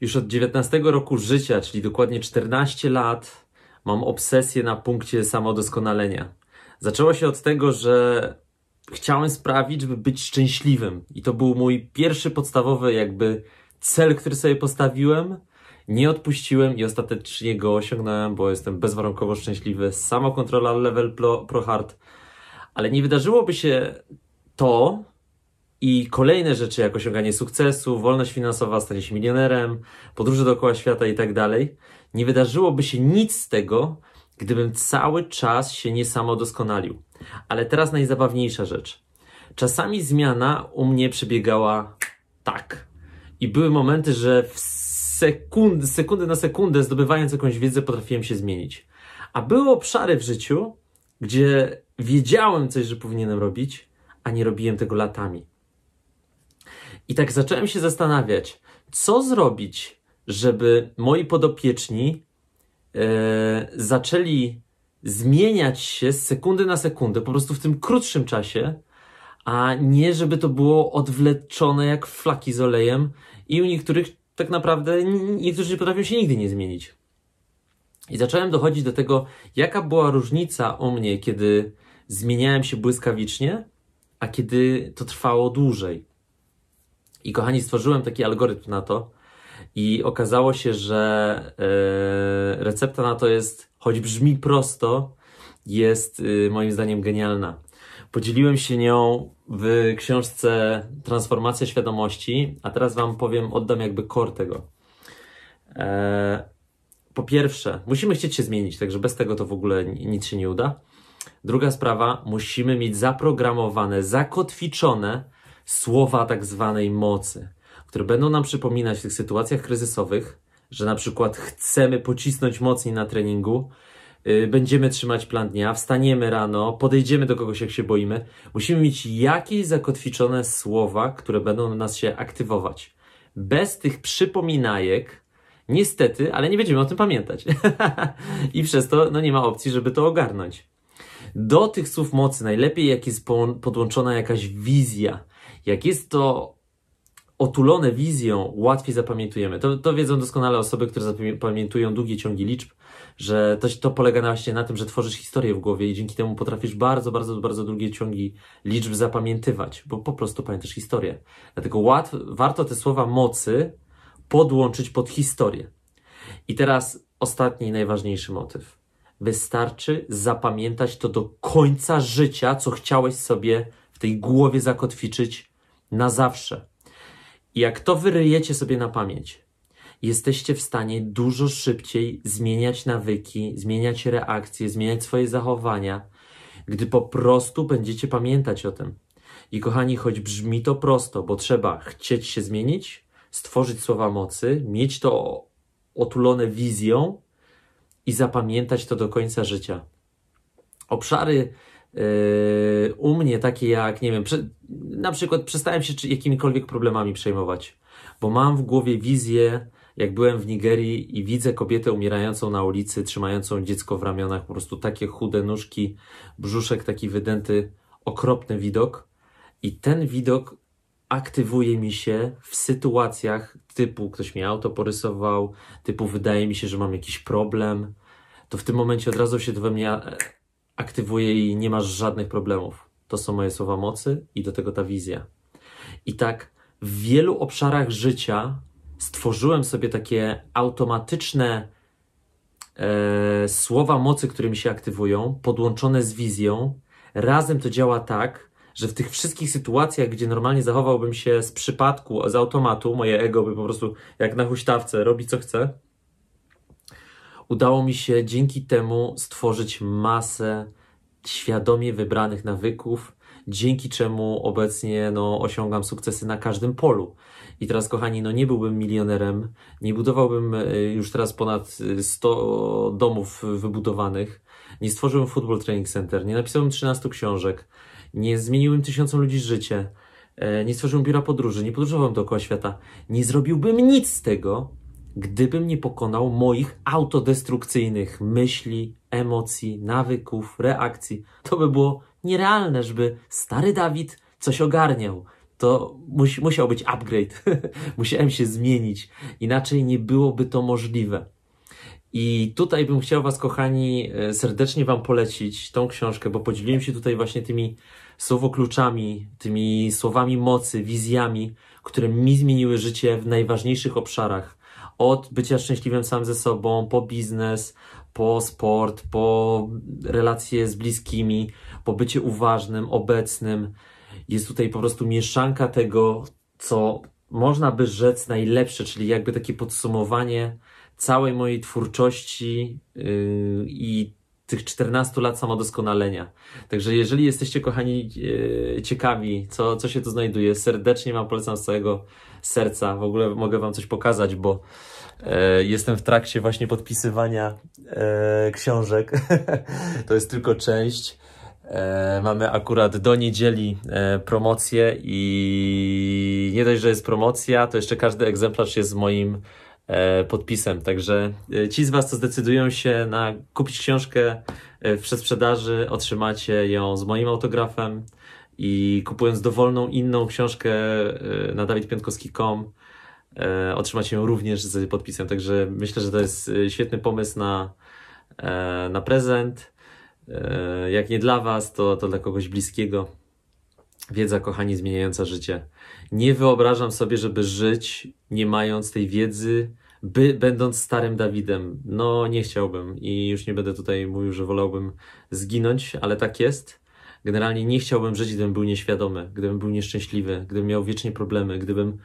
Już od 19 roku życia, czyli dokładnie 14 lat, mam obsesję na punkcie samodoskonalenia. Zaczęło się od tego, że chciałem sprawić, by być szczęśliwym. I to był mój pierwszy podstawowy, jakby cel, który sobie postawiłem. Nie odpuściłem i ostatecznie go osiągnąłem, bo jestem bezwarunkowo szczęśliwy. Samokontrola level pro, pro hard. Ale nie wydarzyłoby się to, i kolejne rzeczy, jak osiąganie sukcesu, wolność finansowa, stanie się milionerem, podróże dookoła świata i tak dalej, nie wydarzyłoby się nic z tego, gdybym cały czas się nie samodoskonalił. Ale teraz najzabawniejsza rzecz. Czasami zmiana u mnie przebiegała tak. I były momenty, że w sekund, sekundę na sekundę, zdobywając jakąś wiedzę, potrafiłem się zmienić. A były obszary w życiu, gdzie wiedziałem coś, że powinienem robić, a nie robiłem tego latami. I tak zacząłem się zastanawiać, co zrobić, żeby moi podopieczni yy, zaczęli zmieniać się z sekundy na sekundę, po prostu w tym krótszym czasie, a nie żeby to było odwleczone jak flaki z olejem i u niektórych tak naprawdę niektórzy nie potrafią się nigdy nie zmienić. I zacząłem dochodzić do tego, jaka była różnica o mnie, kiedy zmieniałem się błyskawicznie, a kiedy to trwało dłużej. I kochani, stworzyłem taki algorytm na to i okazało się, że yy, recepta na to jest, choć brzmi prosto, jest yy, moim zdaniem genialna. Podzieliłem się nią w książce Transformacja świadomości, a teraz Wam powiem, oddam jakby core tego. E, po pierwsze, musimy chcieć się zmienić, także bez tego to w ogóle nic się nie uda. Druga sprawa, musimy mieć zaprogramowane, zakotwiczone słowa tak zwanej mocy, które będą nam przypominać w tych sytuacjach kryzysowych, że na przykład chcemy pocisnąć mocniej na treningu, yy, będziemy trzymać plan dnia, wstaniemy rano, podejdziemy do kogoś, jak się boimy. Musimy mieć jakieś zakotwiczone słowa, które będą nas się aktywować. Bez tych przypominajek, niestety, ale nie będziemy o tym pamiętać. I przez to no, nie ma opcji, żeby to ogarnąć. Do tych słów mocy najlepiej jak jest podłączona jakaś wizja. Jak jest to otulone wizją, łatwiej zapamiętujemy. To, to wiedzą doskonale osoby, które zapamiętują długie ciągi liczb, że to, to polega właśnie na tym, że tworzysz historię w głowie i dzięki temu potrafisz bardzo, bardzo, bardzo długie ciągi liczb zapamiętywać, bo po prostu pamiętasz historię. Dlatego łatw, warto te słowa mocy podłączyć pod historię. I teraz ostatni, najważniejszy motyw. Wystarczy zapamiętać to do końca życia, co chciałeś sobie w tej głowie zakotwiczyć na zawsze. I jak to wyryjecie sobie na pamięć, jesteście w stanie dużo szybciej zmieniać nawyki, zmieniać reakcje, zmieniać swoje zachowania, gdy po prostu będziecie pamiętać o tym. I kochani, choć brzmi to prosto, bo trzeba chcieć się zmienić, stworzyć słowa mocy, mieć to otulone wizją i zapamiętać to do końca życia. Obszary yy, u mnie takie jak, nie wiem, prze, na przykład przestałem się czy, jakimikolwiek problemami przejmować, bo mam w głowie wizję, jak byłem w Nigerii i widzę kobietę umierającą na ulicy, trzymającą dziecko w ramionach, po prostu takie chude nóżki, brzuszek taki wydęty, okropny widok. I ten widok aktywuje mi się w sytuacjach typu ktoś mi auto porysował, typu wydaje mi się, że mam jakiś problem, to w tym momencie od razu się to we mnie e, aktywuje i nie masz żadnych problemów. To są moje słowa mocy i do tego ta wizja. I tak w wielu obszarach życia stworzyłem sobie takie automatyczne e, słowa mocy, które mi się aktywują, podłączone z wizją. Razem to działa tak, że w tych wszystkich sytuacjach, gdzie normalnie zachowałbym się z przypadku, z automatu, moje ego by po prostu jak na huśtawce robi co chce, udało mi się dzięki temu stworzyć masę świadomie wybranych nawyków, dzięki czemu obecnie no, osiągam sukcesy na każdym polu. I teraz, kochani, no nie byłbym milionerem, nie budowałbym y, już teraz ponad 100 y, domów wybudowanych, nie stworzyłem Football Training Center, nie napisałem 13 książek, nie zmieniłem tysiącom ludzi życie, e, nie stworzyłem biura podróży, nie podróżowałem dookoła świata, nie zrobiłbym nic z tego, gdybym nie pokonał moich autodestrukcyjnych myśli, emocji, nawyków, reakcji. To by było nierealne, żeby stary Dawid coś ogarniał. To musiał być upgrade. Musiałem się zmienić, inaczej nie byłoby to możliwe. I tutaj bym chciał Was, kochani, e, serdecznie Wam polecić tą książkę, bo podzieliłem się tutaj właśnie tymi słowokluczami, tymi słowami mocy, wizjami, które mi zmieniły życie w najważniejszych obszarach. Od bycia szczęśliwym sam ze sobą, po biznes, po sport, po relacje z bliskimi, po bycie uważnym, obecnym. Jest tutaj po prostu mieszanka tego, co można by rzec najlepsze, czyli jakby takie podsumowanie całej mojej twórczości yy, i tych 14 lat samodoskonalenia. Także jeżeli jesteście, kochani, yy, ciekawi, co, co się tu znajduje, serdecznie Wam polecam z całego serca. W ogóle mogę Wam coś pokazać, bo yy, jestem w trakcie właśnie podpisywania yy, książek. to jest tylko część. mamy akurat do niedzieli promocję i nie dość, że jest promocja, to jeszcze każdy egzemplarz jest z moim E, podpisem. Także e, ci z Was, co zdecydują się na kupić książkę e, w przesprzedaży, otrzymacie ją z moim autografem i kupując dowolną inną książkę na dawidpiątkowski.com otrzymacie ją również z podpisem. Także myślę, że to jest świetny pomysł na, na prezent. Jak nie dla Was, to, to dla kogoś bliskiego. Wiedza, kochani, zmieniająca życie. Nie wyobrażam sobie, żeby żyć nie mając tej wiedzy, by, będąc starym Dawidem. No, nie chciałbym i już nie będę tutaj mówił, że wolałbym zginąć, ale tak jest. Generalnie nie chciałbym żyć, gdybym był nieświadomy, gdybym był nieszczęśliwy, gdybym miał wiecznie problemy, gdybym,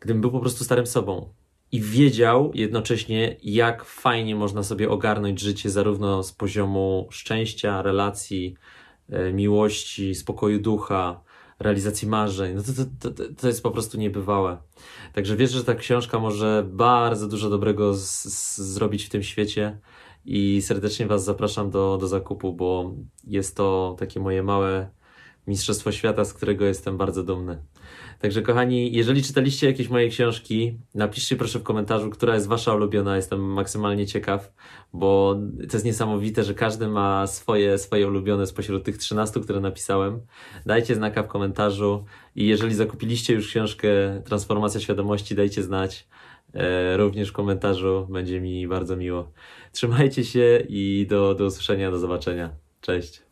gdybym był po prostu starym sobą. I wiedział jednocześnie, jak fajnie można sobie ogarnąć życie, zarówno z poziomu szczęścia, relacji, E, miłości, spokoju ducha, realizacji marzeń. No to, to, to, to jest po prostu niebywałe. Także wierzę, że ta książka może bardzo dużo dobrego z, z, zrobić w tym świecie i serdecznie Was zapraszam do, do zakupu, bo jest to takie moje małe Mistrzostwo Świata, z którego jestem bardzo dumny. Także kochani, jeżeli czytaliście jakieś moje książki, napiszcie proszę w komentarzu, która jest wasza ulubiona. Jestem maksymalnie ciekaw, bo to jest niesamowite, że każdy ma swoje, swoje ulubione spośród tych 13, które napisałem. Dajcie znaka w komentarzu i jeżeli zakupiliście już książkę Transformacja Świadomości, dajcie znać e, również w komentarzu. Będzie mi bardzo miło. Trzymajcie się i do, do usłyszenia, do zobaczenia. Cześć.